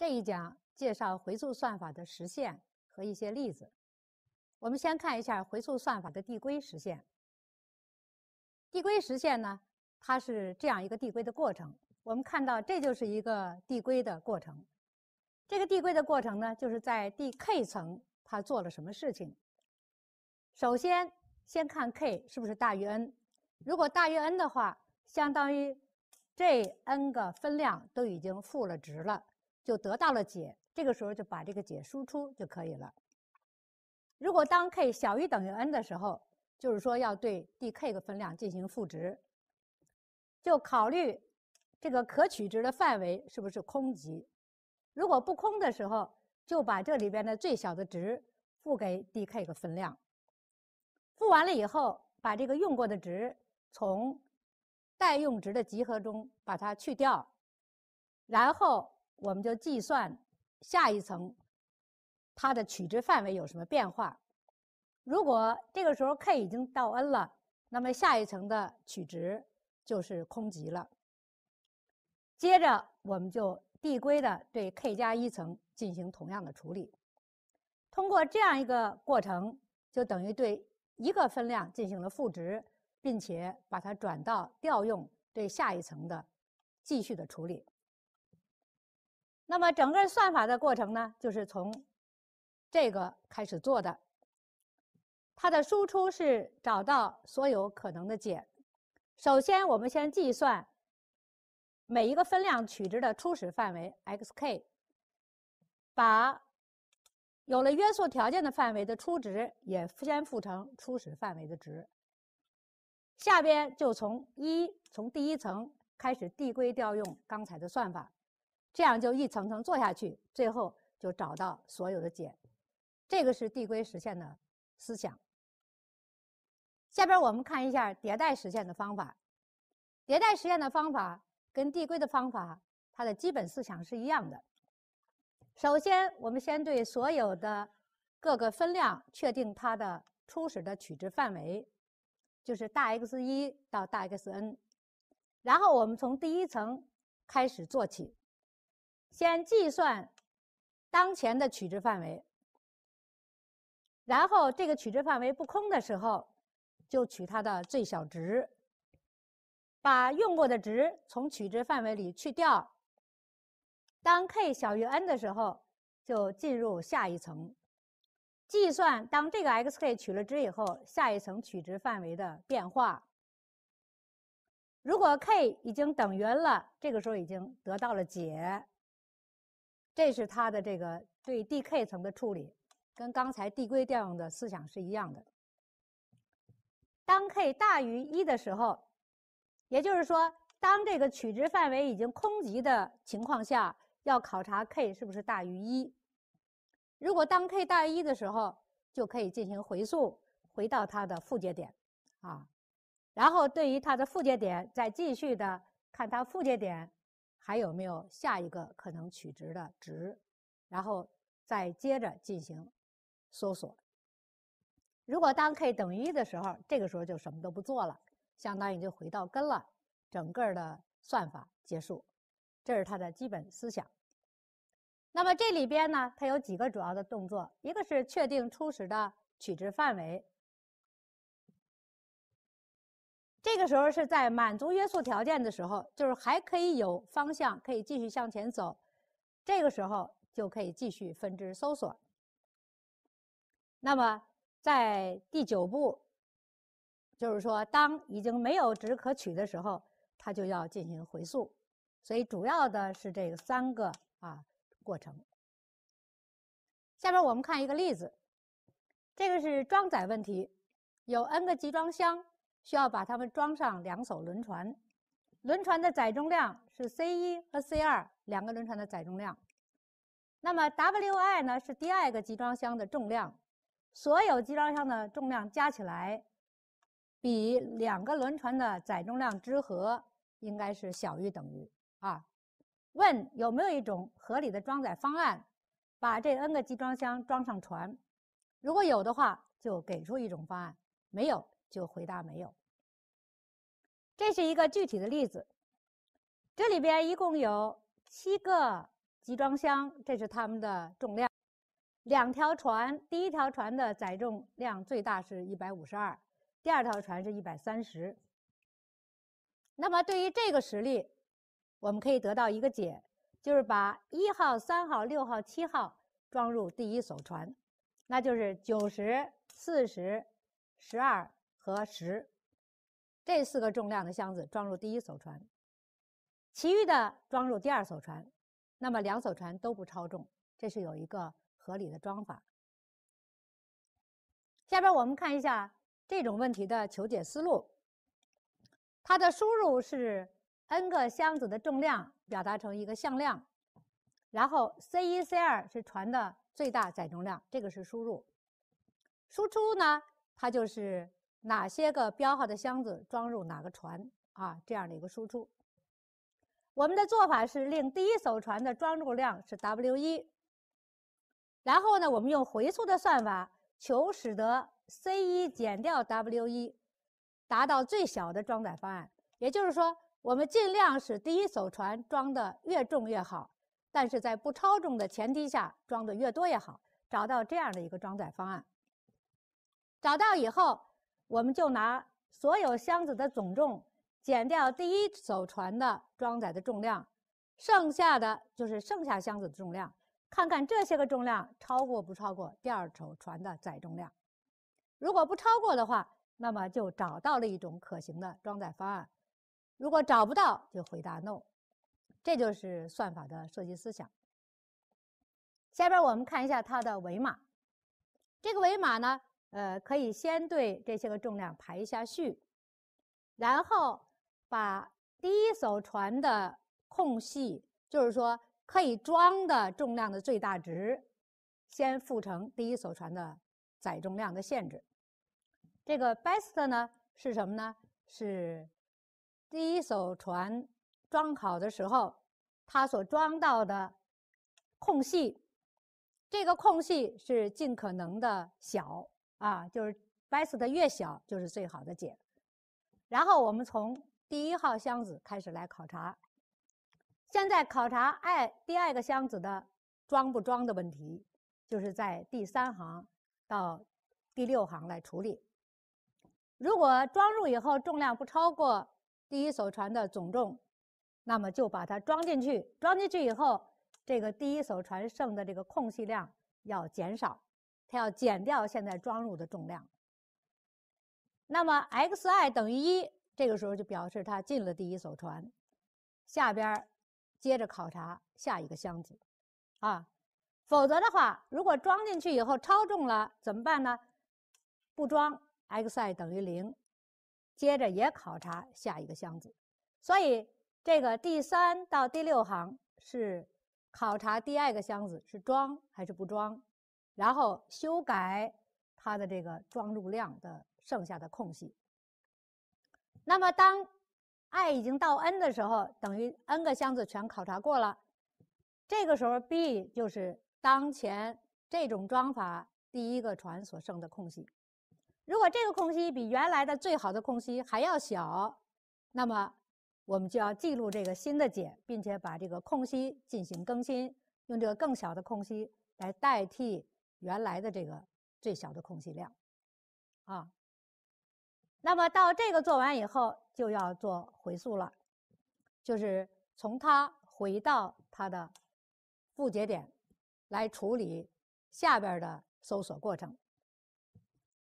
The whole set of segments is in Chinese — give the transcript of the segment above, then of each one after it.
这一讲介绍回溯算法的实现和一些例子。我们先看一下回溯算法的递归实现。递归实现呢，它是这样一个递归的过程。我们看到这就是一个递归的过程。这个递归的过程呢，就是在第 k 层它做了什么事情。首先，先看 k 是不是大于 n。如果大于 n 的话，相当于这 n 个分量都已经赋了值了。就得到了解，这个时候就把这个解输出就可以了。如果当 k 小于等于 n 的时候，就是说要对 d k 个分量进行赋值，就考虑这个可取值的范围是不是空集。如果不空的时候，就把这里边的最小的值赋给 d k 个分量。赋完了以后，把这个用过的值从待用值的集合中把它去掉，然后。我们就计算下一层它的取值范围有什么变化。如果这个时候 k 已经到 n 了，那么下一层的取值就是空集了。接着我们就递归的对 k 加一层进行同样的处理。通过这样一个过程，就等于对一个分量进行了赋值，并且把它转到调用对下一层的继续的处理。那么整个算法的过程呢，就是从这个开始做的。它的输出是找到所有可能的解。首先，我们先计算每一个分量取值的初始范围 xk，把有了约束条件的范围的初值也先赋成初始范围的值。下边就从一从第一层开始递归调用刚才的算法。这样就一层层做下去，最后就找到所有的解。这个是递归实现的思想。下边我们看一下迭代实现的方法。迭代实现的方法跟递归的方法它的基本思想是一样的。首先，我们先对所有的各个分量确定它的初始的取值范围，就是大 x1 到大 xn。然后我们从第一层开始做起。先计算当前的取值范围，然后这个取值范围不空的时候，就取它的最小值。把用过的值从取值范围里去掉。当 k 小于 n 的时候，就进入下一层计算。当这个 xk 取了值以后，下一层取值范围的变化。如果 k 已经等于了，这个时候已经得到了解。这是它的这个对 Dk 层的处理，跟刚才递归调用的思想是一样的。当 k 大于一的时候，也就是说当这个取值范围已经空集的情况下，要考察 k 是不是大于一。如果当 k 大于一的时候，就可以进行回溯，回到它的父节点啊，然后对于它的父节点再继续的看它父节点。还有没有下一个可能取值的值，然后再接着进行搜索。如果当 k 等于一的时候，这个时候就什么都不做了，相当于就回到根了，整个的算法结束。这是它的基本思想。那么这里边呢，它有几个主要的动作，一个是确定初始的取值范围。这个时候是在满足约束条件的时候，就是还可以有方向，可以继续向前走。这个时候就可以继续分支搜索。那么在第九步，就是说当已经没有值可取的时候，它就要进行回溯。所以主要的是这三个啊过程。下面我们看一个例子，这个是装载问题，有 n 个集装箱。需要把它们装上两艘轮船，轮船的载重量是 C 一和 C 二两个轮船的载重量。那么 Wi 呢是第二个集装箱的重量，所有集装箱的重量加起来，比两个轮船的载重量之和应该是小于等于啊。问有没有一种合理的装载方案，把这 n 个集装箱装上船？如果有的话，就给出一种方案；没有。就回答没有。这是一个具体的例子，这里边一共有七个集装箱，这是它们的重量。两条船，第一条船的载重量最大是一百五十二，第二条船是一百三十。那么对于这个实例，我们可以得到一个解，就是把一号、三号、六号、七号装入第一艘船，那就是九十四十十二。和十，这四个重量的箱子装入第一艘船，其余的装入第二艘船，那么两艘船都不超重，这是有一个合理的装法。下边我们看一下这种问题的求解思路。它的输入是 n 个箱子的重量，表达成一个向量，然后 c 一 c 二是船的最大载重量，这个是输入。输出呢，它就是。哪些个标号的箱子装入哪个船啊？这样的一个输出。我们的做法是令第一艘船的装入量是 W 一，然后呢，我们用回溯的算法求使得 C 一减掉 W 一达到最小的装载方案。也就是说，我们尽量使第一艘船装的越重越好，但是在不超重的前提下装的越多越好，找到这样的一个装载方案。找到以后。我们就拿所有箱子的总重减掉第一艘船的装载的重量，剩下的就是剩下箱子的重量，看看这些个重量超过不超过第二艘船的载重量。如果不超过的话，那么就找到了一种可行的装载方案；如果找不到，就回答 no。这就是算法的设计思想。下边我们看一下它的伪码，这个伪码呢。呃，可以先对这些个重量排一下序，然后把第一艘船的空隙，就是说可以装的重量的最大值，先赋成第一艘船的载重量的限制。这个 best 呢是什么呢？是第一艘船装好的时候，它所装到的空隙，这个空隙是尽可能的小。啊，就是 best 的越小就是最好的解。然后我们从第一号箱子开始来考察。现在考察爱第二个箱子的装不装的问题，就是在第三行到第六行来处理。如果装入以后重量不超过第一艘船的总重，那么就把它装进去。装进去以后，这个第一艘船剩的这个空隙量要减少。它要减掉现在装入的重量，那么 x_i 等于一，这个时候就表示它进了第一艘船。下边接着考察下一个箱子，啊，否则的话，如果装进去以后超重了怎么办呢？不装，x_i 等于零，接着也考察下一个箱子。所以这个第三到第六行是考察第二个箱子是装还是不装。然后修改它的这个装入量的剩下的空隙。那么当 i 已经到 n 的时候，等于 n 个箱子全考察过了。这个时候 b 就是当前这种装法第一个船所剩的空隙。如果这个空隙比原来的最好的空隙还要小，那么我们就要记录这个新的解，并且把这个空隙进行更新，用这个更小的空隙来代替。原来的这个最小的空隙量，啊，那么到这个做完以后，就要做回溯了，就是从它回到它的复节点来处理下边的搜索过程。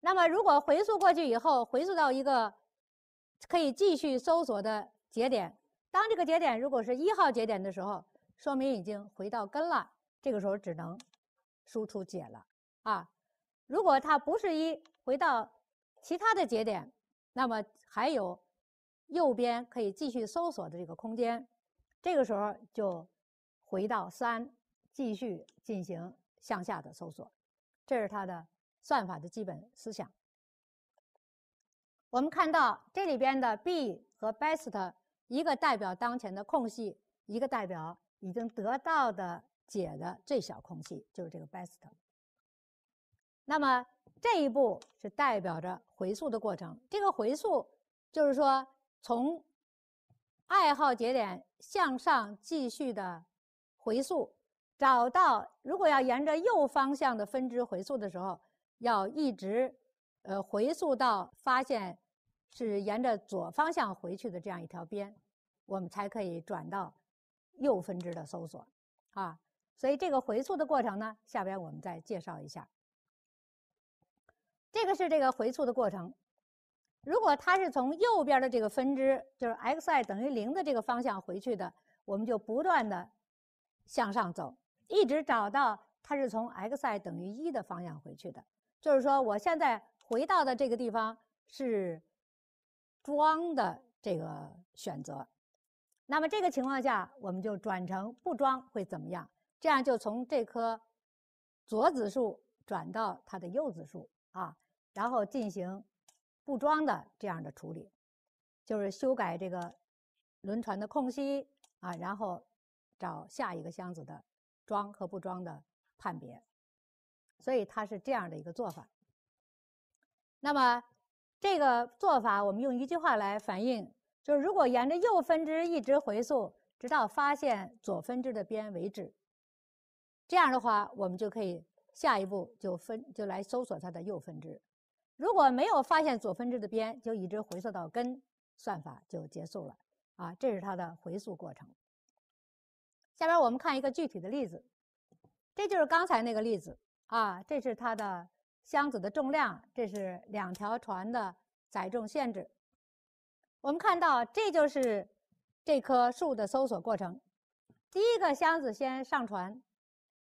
那么如果回溯过去以后，回溯到一个可以继续搜索的节点，当这个节点如果是一号节点的时候，说明已经回到根了，这个时候只能。输出解了啊！如果它不是一，回到其他的节点，那么还有右边可以继续搜索的这个空间。这个时候就回到三，继续进行向下的搜索。这是它的算法的基本思想。我们看到这里边的 b 和 best，一个代表当前的空隙，一个代表已经得到的。解的最小空隙就是这个 best。那么这一步是代表着回溯的过程。这个回溯就是说，从爱好节点向上继续的回溯，找到如果要沿着右方向的分支回溯的时候，要一直呃回溯到发现是沿着左方向回去的这样一条边，我们才可以转到右分支的搜索，啊。所以这个回溯的过程呢，下边我们再介绍一下。这个是这个回溯的过程。如果它是从右边的这个分支，就是 xi 等于零的这个方向回去的，我们就不断的向上走，一直找到它是从 xi 等于一的方向回去的。就是说，我现在回到的这个地方是装的这个选择。那么这个情况下，我们就转成不装会怎么样？这样就从这棵左子树转到它的右子树啊，然后进行不装的这样的处理，就是修改这个轮船的空隙啊，然后找下一个箱子的装和不装的判别，所以它是这样的一个做法。那么这个做法我们用一句话来反映，就是如果沿着右分支一直回溯，直到发现左分支的边为止。这样的话，我们就可以下一步就分就来搜索它的右分支。如果没有发现左分支的边，就一直回溯到根，算法就结束了。啊，这是它的回溯过程。下边我们看一个具体的例子，这就是刚才那个例子啊。这是它的箱子的重量，这是两条船的载重限制。我们看到，这就是这棵树的搜索过程。第一个箱子先上船。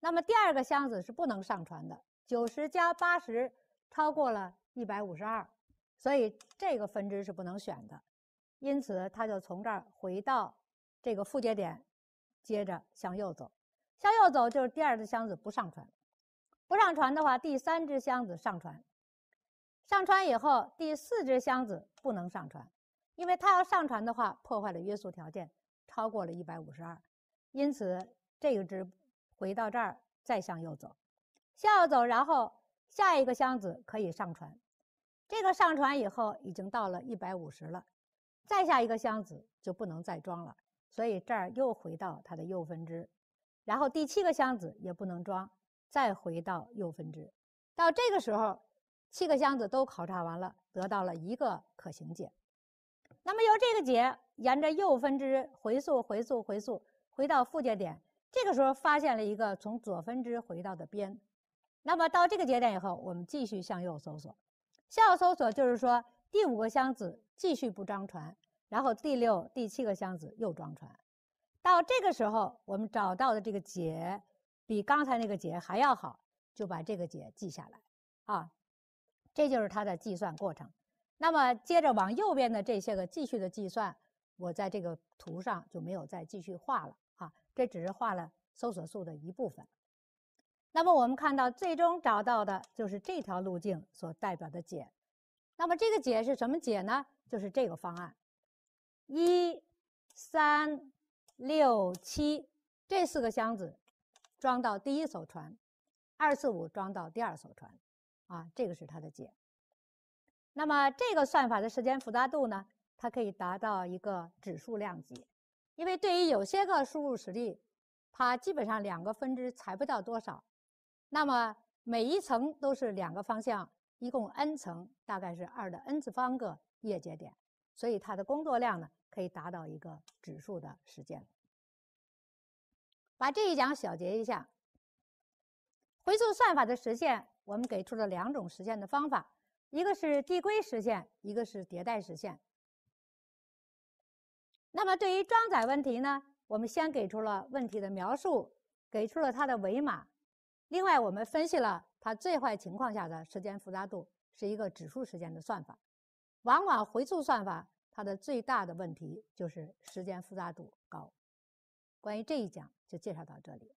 那么第二个箱子是不能上传的，九十加八十超过了152，所以这个分支是不能选的，因此它就从这儿回到这个复节点，接着向右走，向右走就是第二只箱子不上传，不上传的话，第三只箱子上传，上传以后第四只箱子不能上传，因为它要上传的话破坏了约束条件，超过了一百五十二，因此这个只。回到这儿，再向右走，向右走，然后下一个箱子可以上传。这个上传以后，已经到了一百五十了，再下一个箱子就不能再装了，所以这儿又回到它的右分支。然后第七个箱子也不能装，再回到右分支。到这个时候，七个箱子都考察完了，得到了一个可行解。那么由这个解沿着右分支回溯，回溯，回溯，回到附节点。这个时候发现了一个从左分支回到的边，那么到这个节点以后，我们继续向右搜索。向右搜索就是说，第五个箱子继续不装船，然后第六、第七个箱子又装船。到这个时候，我们找到的这个解比刚才那个解还要好，就把这个解记下来啊。这就是它的计算过程。那么接着往右边的这些个继续的计算，我在这个图上就没有再继续画了。啊，这只是画了搜索树的一部分。那么我们看到，最终找到的就是这条路径所代表的解。那么这个解是什么解呢？就是这个方案：一、三、六、七这四个箱子装到第一艘船，二、四、五装到第二艘船。啊，这个是它的解。那么这个算法的时间复杂度呢？它可以达到一个指数量级。因为对于有些个输入实例，它基本上两个分支裁不到多少，那么每一层都是两个方向，一共 n 层，大概是二的 n 次方个叶节点，所以它的工作量呢可以达到一个指数的时间。把这一讲小结一下，回溯算法的实现，我们给出了两种实现的方法，一个是递归实现，一个是迭代实现。那么对于装载问题呢，我们先给出了问题的描述，给出了它的伪码。另外，我们分析了它最坏情况下的时间复杂度是一个指数时间的算法。往往回溯算法它的最大的问题就是时间复杂度高。关于这一讲就介绍到这里。